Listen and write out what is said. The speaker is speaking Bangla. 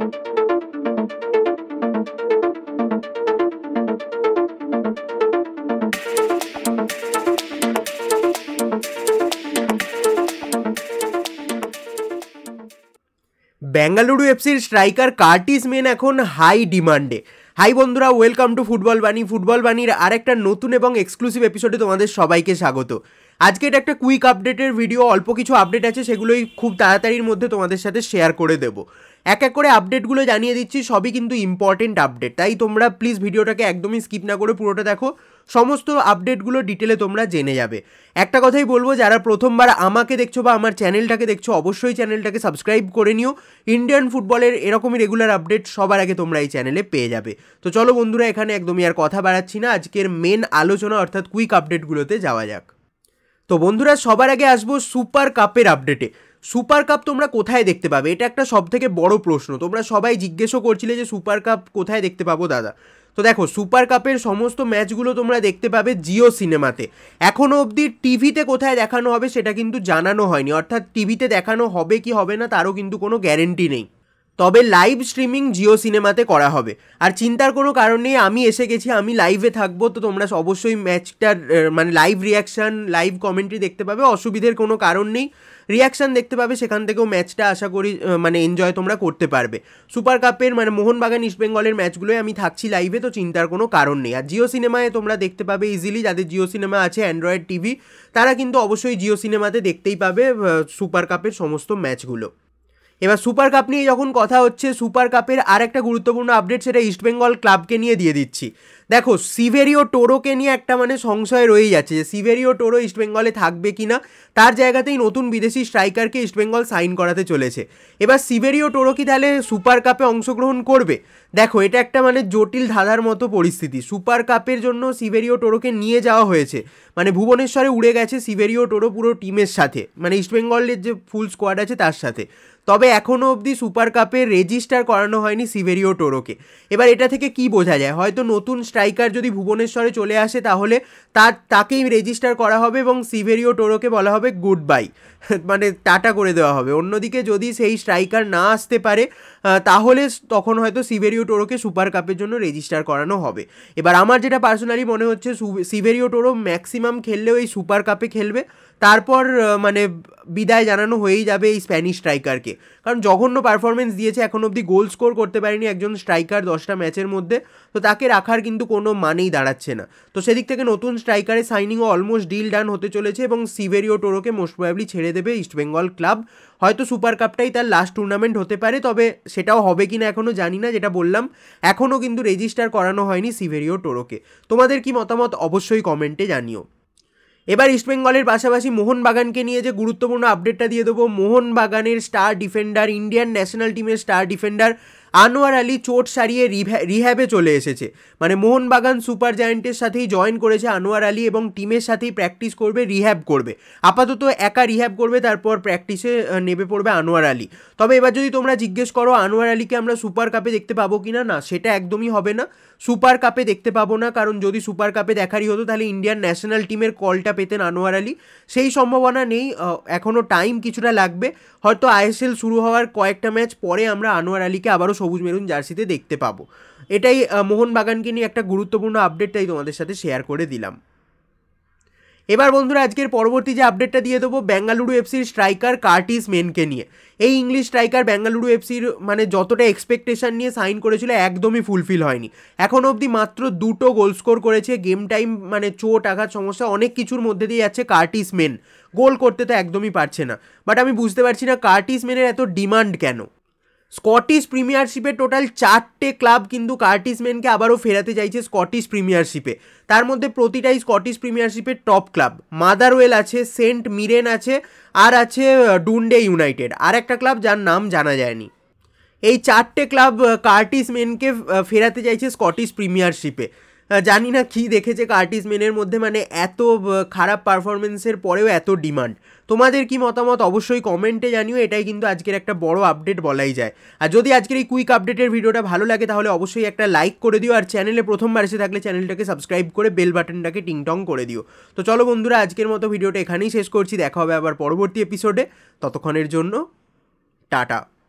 বেঙ্গালুরু এফসির স্ট্রাইকার কার্টিস মেন এখন হাই ডিমান্ডে হাই বন্ধুরা welcome to football Bani football বাণীর আরেকটা নতুন এবং এক্সক্লুসিভ এপিসোডে তোমাদের সবাইকে স্বাগত আজকে এটা একটা কুইক আপডেটের ভিডিও অল্প কিছু আপডেট আছে সেগুলোই খুব তাড়াতাড়ির মধ্যে তোমাদের সাথে শেয়ার করে দেবো এক এক করে আপডেটগুলো জানিয়ে দিচ্ছি সবই কিন্তু ইম্পর্টেন্ট আপডেট তাই তোমরা প্লিজ ভিডিওটাকে একদমই স্কিপ না করে পুরোটা দেখো সমস্ত আপডেটগুলো ডিটেলে তোমরা জেনে যাবে একটা কথাই বলবো যারা প্রথমবার আমাকে দেখছো বা আমার চ্যানেলটাকে দেখছো অবশ্যই চ্যানেলটাকে সাবস্ক্রাইব করে নিও ইন্ডিয়ান ফুটবলের এরকমই রেগুলার আপডেট সবার আগে তোমরা এই চ্যানেলে পেয়ে যাবে তো চলো বন্ধুরা এখানে একদমই আর কথা বাড়াচ্ছি না আজকের মেন আলোচনা অর্থাৎ কুইক আপডেটগুলোতে যাওয়া যাক তো বন্ধুরা সবার আগে আসবো সুপার কাপের আপডেটে সুপার কাপ তোমরা কোথায় দেখতে পাবে এটা একটা সব থেকে বড় প্রশ্ন তোমরা সবাই জিজ্ঞেসও করছিলে যে সুপার কাপ কোথায় দেখতে পাবো দাদা তো দেখো সুপার কাপের সমস্ত ম্যাচগুলো তোমরা দেখতে পাবে জিও সিনেমাতে এখনও অবধি টিভিতে কোথায় দেখানো হবে সেটা কিন্তু জানানো হয়নি অর্থাৎ টিভিতে দেখানো হবে কি হবে না তারও কিন্তু কোনো গ্যারেন্টি নেই তবে লাইভ স্ট্রিমিং জিও সিনেমাতে করা হবে আর চিন্তার কোনো কারণ নেই আমি এসে গেছি আমি লাইভে থাকবো তো তোমরা অবশ্যই ম্যাচটার মানে লাইভ রিয়াকশান লাইভ কমেন্ট্রি দেখতে পাবে অসুবিধের কোনো কারণ নেই রিয়াকশান দেখতে পাবে সেখান থেকেও ম্যাচটা আশা করি মানে এনজয় তোমরা করতে পারবে সুপার কাপের মানে মোহনবাগান ইস্ট বেঙ্গলের ম্যাচগুলোয় আমি থাকছি লাইভে তো চিন্তার কোনো কারণ নেই আর জিও সিনেমায় তোমরা দেখতে পাবে ইজিলি যাদের জিও সিনেমা আছে অ্যান্ড্রয়েড টিভি তারা কিন্তু অবশ্যই জিও সিনেমাতে দেখতেই পাবে সুপার কাপের সমস্ত ম্যাচগুলো এবার সুপার কাপ নিয়ে যখন কথা হচ্ছে সুপার কাপের আর একটা গুরুত্বপূর্ণ আপডেট সেটা ইস্টবেঙ্গল ক্লাবকে নিয়ে দিয়ে দিচ্ছি দেখো সিভেরিও টোরোকে নিয়ে একটা মানে সংশয় রয়েই যাচ্ছে যে সিভেরিও টোরো ইস্টবেঙ্গলে থাকবে কি না তার জায়গাতেই নতুন বিদেশি স্ট্রাইকারকে ইস্টবেঙ্গল সাইন করাতে চলেছে এবার সিভেরিও টোরো কি তাহলে সুপার কাপে অংশগ্রহণ করবে দেখো এটা একটা মানে জটিল ধাঁধার মতো পরিস্থিতি সুপার কাপের জন্য সিভেরিও টোরোকে নিয়ে যাওয়া হয়েছে মানে ভুবনেশ্বরে উড়ে গেছে সিভেরিও টোরো পুরো টিমের সাথে মানে ইস্টবেঙ্গলের যে ফুল স্কোয়াড আছে তার সাথে তবে এখনও অবধি সুপার কাপে রেজিস্টার করানো হয়নি সিভেরিও টোরোকে এবার এটা থেকে কি বোঝা যায় হয়তো নতুন স্ট্রাইকার যদি ভুবনেশ্বরে চলে আসে তাহলে তার তাকেই রেজিস্টার করা হবে এবং সিভেরিও টোরোকে বলা হবে গুড বাই মানে টাটা করে দেওয়া হবে অন্যদিকে যদি সেই স্ট্রাইকার না আসতে পারে তাহলে তখন হয়তো সিভেরিও টোরোকে সুপার কাপের জন্য রেজিস্টার করানো হবে এবার আমার যেটা পার্সোনালি মনে হচ্ছে সিভেরিও টোরো ম্যাক্সিমাম খেললেও এই সুপার কাপে খেলবে তারপর মানে বিদায় জানানো হয়েই যাবে এই স্প্যানিশ স্ট্রাইকারকে কারণ জঘন্য পারফরমেন্স দিয়েছে এখন অবধি গোল স্কোর করতে পারেনি একজন স্ট্রাইকার দশটা ম্যাচের মধ্যে তো তাকে রাখার কিন্তু কোনো মানেই দাঁড়াচ্ছে না তো সেদিক থেকে নতুন স্ট্রাইকারের সাইনিংও অলমোস্ট ডিল ডান হতে চলেছে এবং সিভেরিও টোরোকে মোস্ট প্রবাবলি ছেড়ে দেবে ইস্টবেঙ্গল ক্লাব হয়তো সুপার কাপটাই তার লাস্ট টুর্নামেন্ট হতে পারে তবে সেটাও হবে কি না এখনও জানি না যেটা বললাম এখনও কিন্তু রেজিস্টার করানো হয়নি সিভেরিও টোরোকে তোমাদের কি মতামত অবশ্যই কমেন্টে জানিও এবার ইস্টবেঙ্গলের পাশাপাশি মোহনবাগানকে নিয়ে যে গুরুত্বপূর্ণ আপডেটটা দিয়ে দেবো মোহনবাগানের স্টার ডিফেন্ডার ইন্ডিয়ান ন্যাশনাল টিমের স্টার ডিফেন্ডার আনোয়ার আলী চোট সারিয়ে রিহ্যাবে চলে এসেছে মানে মোহনবাগান সুপার জায়েন্টের সাথেই জয়েন করেছে আনোয়ার আলী এবং টিমের সাথেই প্র্যাকটিস করবে রিহ্যাব করবে আপাতত একা রিহ্যাব করবে তারপর প্র্যাকটিসে নেবে পড়বে আনোয়ার আলী তবে এবার যদি তোমরা জিজ্ঞেস করো আনোয়ার আলীকে আমরা সুপার কাপে দেখতে পাবো কি না না সেটা একদমই হবে না সুপার কাপে দেখতে পাবো না কারণ যদি সুপার কাপে দেখারই হতো তাহলে ইন্ডিয়ান ন্যাশনাল টিমের কলটা পেতেন আনোয়ার আলী সেই সম্ভাবনা নেই এখনও টাইম কিছুটা লাগবে হয়তো আইএসএল শুরু হওয়ার কয়েকটা ম্যাচ পরে আমরা আনোয়ার আলীকে আবারও সবুজ মেরুন জার্সিতে দেখতে পাবো এটাই মোহনবাগানকে নিয়ে একটা গুরুত্বপূর্ণ আপডেট তাই তোমাদের সাথে শেয়ার করে দিলাম এবার বন্ধুরা আজকের পরবর্তী যে আপডেটটা দিয়ে দেবো বেঙ্গালুরু এফসির স্ট্রাইকার কার্টিস মেনকে নিয়ে এই ইংলিশ স্ট্রাইকার বেঙ্গালুরু এফসির মানে যতটা এক্সপেকটেশান নিয়ে সাইন করেছিল একদমই ফুলফিল হয়নি এখন অবধি মাত্র দুটো গোল স্কোর করেছে গেম টাইম মানে চোট আঘাত সমস্যা অনেক কিছুর মধ্যে দিয়ে যাচ্ছে কার্টিস মেন গোল করতে তো একদমই পারছে না বাট আমি বুঝতে পারছি না কার্টিস মেনের এত ডিমান্ড কেন স্কটিশ প্রিমিয়ারশিপে টোটাল চারটে ক্লাব কিন্তু কার্টিসম্যানকে আবারও ফেরাতে চাইছে স্কটিশ প্রিমিয়ারশিপে তার মধ্যে প্রতিটাই স্কটিশ প্রিমিয়ারশিপের টপ ক্লাব মাদারওয়েল আছে সেন্ট মিরেন আছে আর আছে ডুন্ডে ইউনাইটেড আর একটা ক্লাব যার নাম জানা যায়নি এই চারটে ক্লাব কার্টিসম্যানকে ফেরাতে চাইছে স্কটিশ প্রিমিয়ারশিপে জানি না কী দেখেছে কার্টিসম্যানের মধ্যে মানে এত খারাপ পারফরমেন্সের পরেও এত ডিমান্ড তোমাদের কি মতামত অবশ্যই কমেন্টে জানিও এটাই কিন্তু আজকের একটা বড় আপডেট বলাই যায় আর যদি আজকের এই কুইক আপডেটের ভিডিওটা ভালো লাগে তাহলে অবশ্যই একটা লাইক করে দিও আর চ্যানেলে প্রথমবার এসে থাকলে চ্যানেলটাকে সাবস্ক্রাইব করে বেল বাটনটাকে টিংটং করে দিও তো চলো বন্ধুরা আজকের মতো ভিডিওটা এখানেই শেষ করছি দেখা হবে আবার পরবর্তী এপিসোডে ততক্ষণের জন্য টাটা